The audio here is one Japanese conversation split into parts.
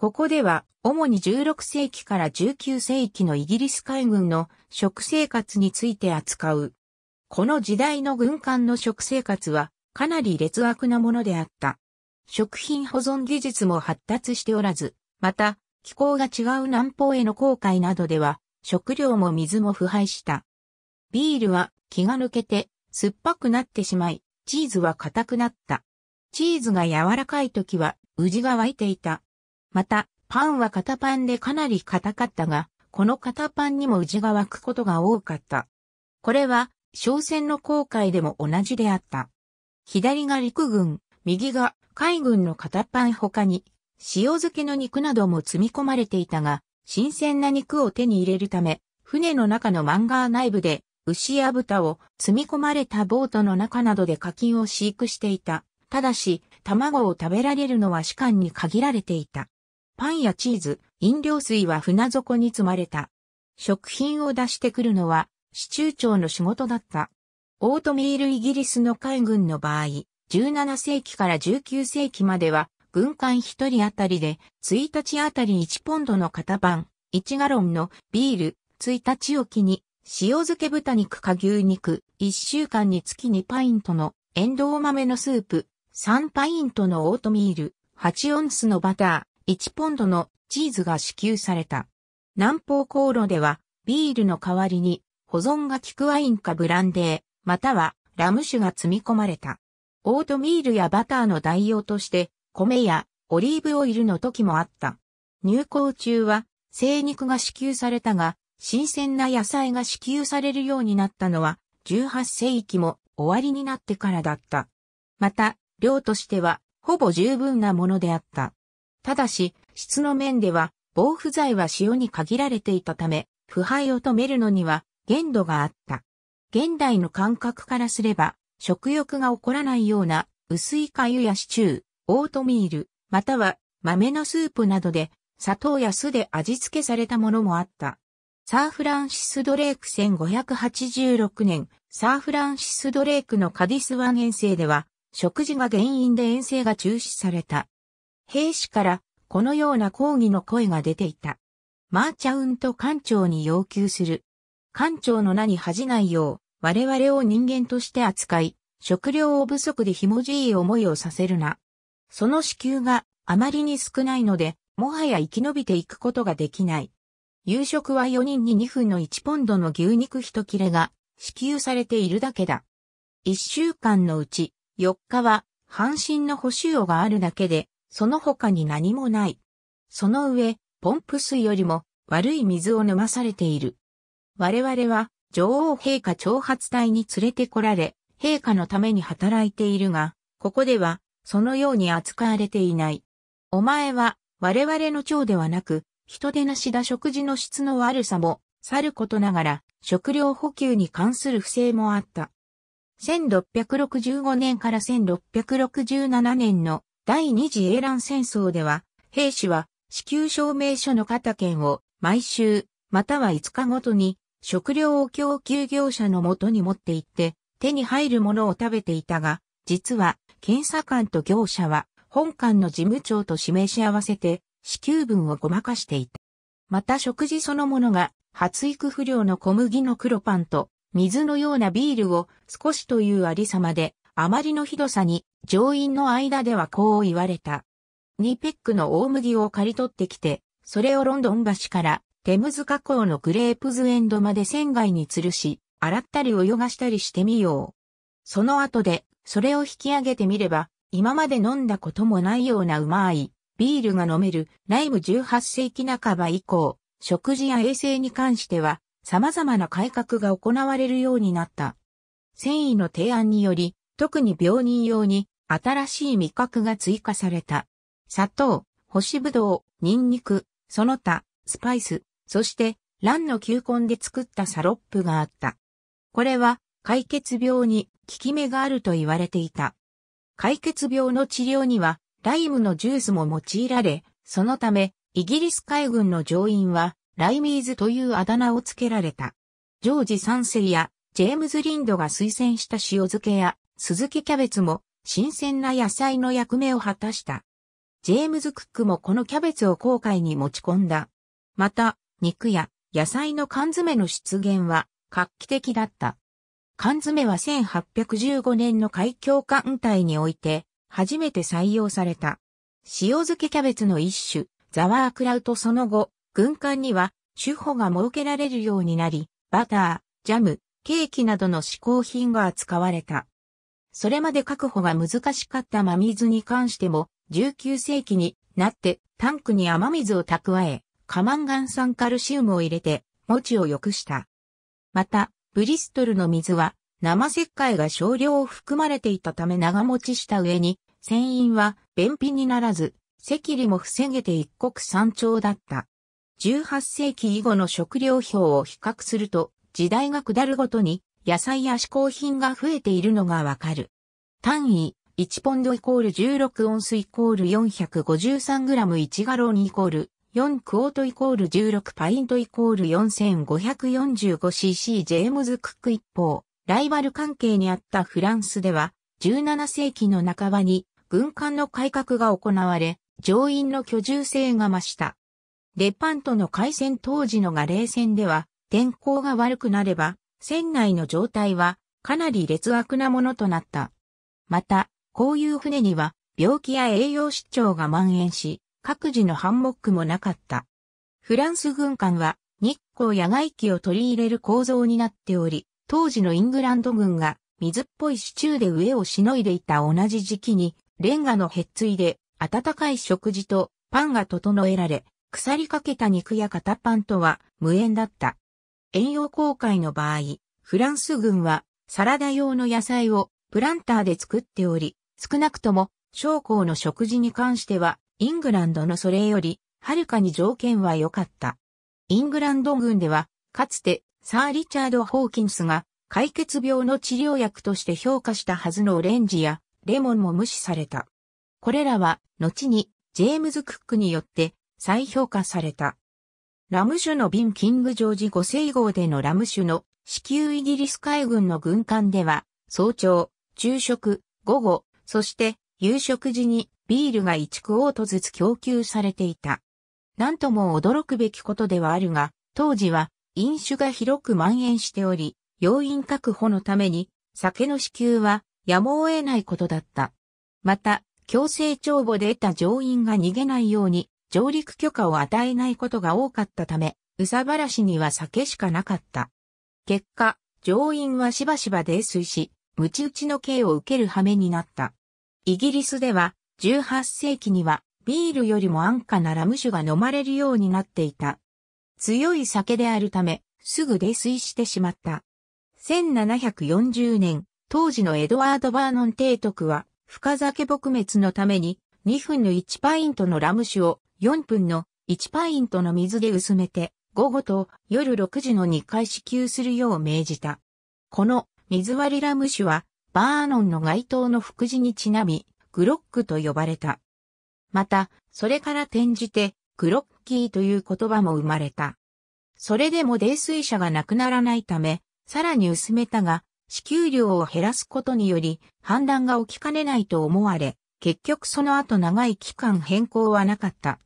ここでは、主に16世紀から19世紀のイギリス海軍の食生活について扱う。この時代の軍艦の食生活はかなり劣悪なものであった。食品保存技術も発達しておらず、また気候が違う南方への航海などでは食料も水も腐敗した。ビールは気が抜けて酸っぱくなってしまい、チーズは硬くなった。チーズが柔らかい時はうじが湧いていた。また、パンは型パンでかなり硬かったが、この型パンにも内が湧くことが多かった。これは、商船の航海でも同じであった。左が陸軍、右が海軍の型パン他に、塩漬けの肉なども積み込まれていたが、新鮮な肉を手に入れるため、船の中のマンガー内部で、牛や豚を積み込まれたボートの中などで課金を飼育していた。ただし、卵を食べられるのは士官に限られていた。パンやチーズ、飲料水は船底に積まれた。食品を出してくるのは、市中長の仕事だった。オートミールイギリスの海軍の場合、17世紀から19世紀までは、軍艦1人あたりで、1日あたり1ポンドの型番、1ガロンのビール、1日おきに、塩漬け豚肉か牛肉、1週間に月2パイントの、エンドウ豆のスープ、3パイントのオートミール、8オンスのバター、1ポンドのチーズが支給された。南方航路では、ビールの代わりに、保存が効くワインかブランデー、またはラム酒が積み込まれた。オートミールやバターの代用として、米やオリーブオイルの時もあった。入港中は、生肉が支給されたが、新鮮な野菜が支給されるようになったのは、18世紀も終わりになってからだった。また、量としては、ほぼ十分なものであった。ただし、質の面では、防腐剤は塩に限られていたため、腐敗を止めるのには限度があった。現代の感覚からすれば、食欲が起こらないような薄い粥やシチュー、オートミール、または豆のスープなどで砂糖や酢で味付けされたものもあった。サー・フランシス・ドレーク1586年、サー・フランシス・ドレークのカディス湾遠征では、食事が原因で遠征が中止された。兵士からこのような抗議の声が出ていた。マーチャウント艦長に要求する。艦長の名に恥じないよう、我々を人間として扱い、食料を不足でひもじい思いをさせるな。その支給があまりに少ないので、もはや生き延びていくことができない。夕食は4人に2分の1ポンドの牛肉1切れが支給されているだけだ。1週間のうち4日は半身の補修用があるだけでその他に何もない。その上、ポンプ水よりも悪い水を飲まされている。我々は女王陛下挑発隊に連れてこられ、陛下のために働いているが、ここではそのように扱われていない。お前は我々の長ではなく、人手なしだ食事の質の悪さも、さることながら、食料補給に関する不正もあった。1665年から1667年の第二次英乱戦争では、兵士は支給証明書の型券を毎週、または5日ごとに食料を供給業者のもとに持って行って、手に入るものを食べていたが、実は検査官と業者は本官の事務長と示し合わせて支給分をごまかしていた。また食事そのものが発育不良の小麦の黒パンと水のようなビールを少しというありさまであまりのひどさに、上院の間ではこう言われた。ニペックの大麦を刈り取ってきて、それをロンドン橋からテムズ河口のグレープズエンドまで船外に吊るし、洗ったり泳がしたりしてみよう。その後で、それを引き上げてみれば、今まで飲んだこともないようなうまい、ビールが飲める、ライム18世紀半ば以降、食事や衛生に関しては、様々な改革が行われるようになった。繊維の提案により、特に病人用に新しい味覚が追加された。砂糖、干しぶどう、ニンニク、その他、スパイス、そして蘭の球根で作ったサロップがあった。これは解決病に効き目があると言われていた。解決病の治療にはライムのジュースも用いられ、そのためイギリス海軍の乗員はライミーズというあだ名を付けられた。ジョージ3世やジェームズ・リンドが推薦した塩漬けや鈴木キャベツも新鮮な野菜の役目を果たした。ジェームズ・クックもこのキャベツを航海に持ち込んだ。また、肉や野菜の缶詰の出現は画期的だった。缶詰は1815年の海峡艦隊において初めて採用された。塩漬けキャベツの一種、ザワークラウトその後、軍艦には手法が設けられるようになり、バター、ジャム、ケーキなどの嗜好品が扱われた。それまで確保が難しかった真水に関しても、19世紀になってタンクに雨水を蓄え、カマンガン酸カルシウムを入れて、持ちを良くした。また、ブリストルの水は、生石灰が少量を含まれていたため長持ちした上に、船員は便秘にならず、赤痢も防げて一国三鳥だった。18世紀以後の食料表を比較すると、時代が下るごとに野菜や嗜好品が増えているのがわかる。単位、1ポンドイコール16オンスイコール453グラム1ガロンイコール4クオートイコール16パイントイコール 4545cc ジェームズ・クック一方、ライバル関係にあったフランスでは、17世紀の半ばに軍艦の改革が行われ、乗員の居住性が増した。レパントの海戦当時のガレー戦では、天候が悪くなれば、船内の状態はかなり劣悪なものとなった。また、こういう船には病気や栄養失調が蔓延し、各自のハンモックもなかった。フランス軍艦は日光野外機を取り入れる構造になっており、当時のイングランド軍が水っぽい支柱で上をしのいでいた同じ時期に、レンガのへっついで温かい食事とパンが整えられ、腐りかけた肉や片パンとは無縁だった。遠洋航海の場合、フランス軍はサラダ用の野菜をプランターで作っており、少なくとも将校の食事に関しては、イングランドのそれより、はるかに条件は良かった。イングランド軍では、かつて、サー・リチャード・ホーキンスが、解決病の治療薬として評価したはずのオレンジや、レモンも無視された。これらは、後に、ジェームズ・クックによって、再評価された。ラム酒の瓶キングジョージ5世号でのラム酒の至急イギリス海軍の軍艦では、早朝、昼食、午後、そして夕食時にビールが1クオートずつ供給されていた。なんとも驚くべきことではあるが、当時は飲酒が広く蔓延しており、要因確保のために酒の支給はやむを得ないことだった。また、強制帳簿で得た乗員が逃げないように上陸許可を与えないことが多かったため、うさばらしには酒しかなかった。結果、上院はしばしば泥酔し、むち打ちの刑を受ける羽目になった。イギリスでは、18世紀には、ビールよりも安価なラム酒が飲まれるようになっていた。強い酒であるため、すぐ泥酔してしまった。1740年、当時のエドワード・バーノン提督は、深酒撲滅のために、2分の1パイントのラム酒を4分の1パイントの水で薄めて、午後と夜6時の2回支給するよう命じた。この水割りラム酒は、バーノンの街灯の副字にちなみ、グロックと呼ばれた。また、それから転じて、グロッキーという言葉も生まれた。それでも泥水車がなくならないため、さらに薄めたが、支給量を減らすことにより、判断が起きかねないと思われ、結局その後長い期間変更はなかった。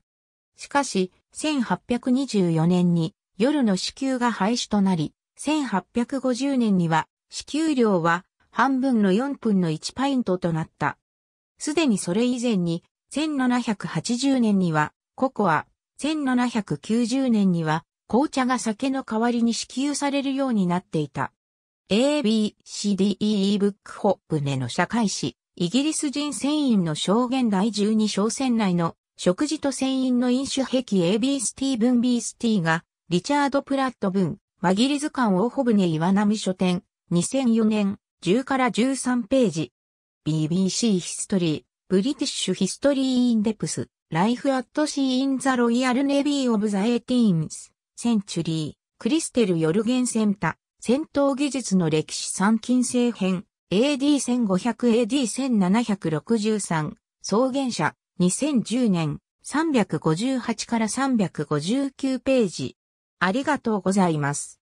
しかし、1824年に夜の支給が廃止となり、1850年には支給量は半分の4分の1パイントとなった。すでにそれ以前に、1780年にはココア、1790年には紅茶が酒の代わりに支給されるようになっていた。ABCDE ブックホップネの社会史、イギリス人船員の証言第12小船内の食事と船員の飲酒壁 AB スティーブン B スティが、リチャード・プラット文、輪切り図鑑大穂船岩波書店、2004年、10から13ページ。BBC ヒストリー、ブリティッシュヒストリー・インデプス、ライフ・アット・シー・イン・ザ・ロイヤル・ネビー・オブ・ザ・エーティーンス、センチュリー、クリステル・ヨルゲンセンタ、戦闘技術の歴史三勤世編、AD1500AD1763、創原者、2010年、358から359ページ。ありがとうございます。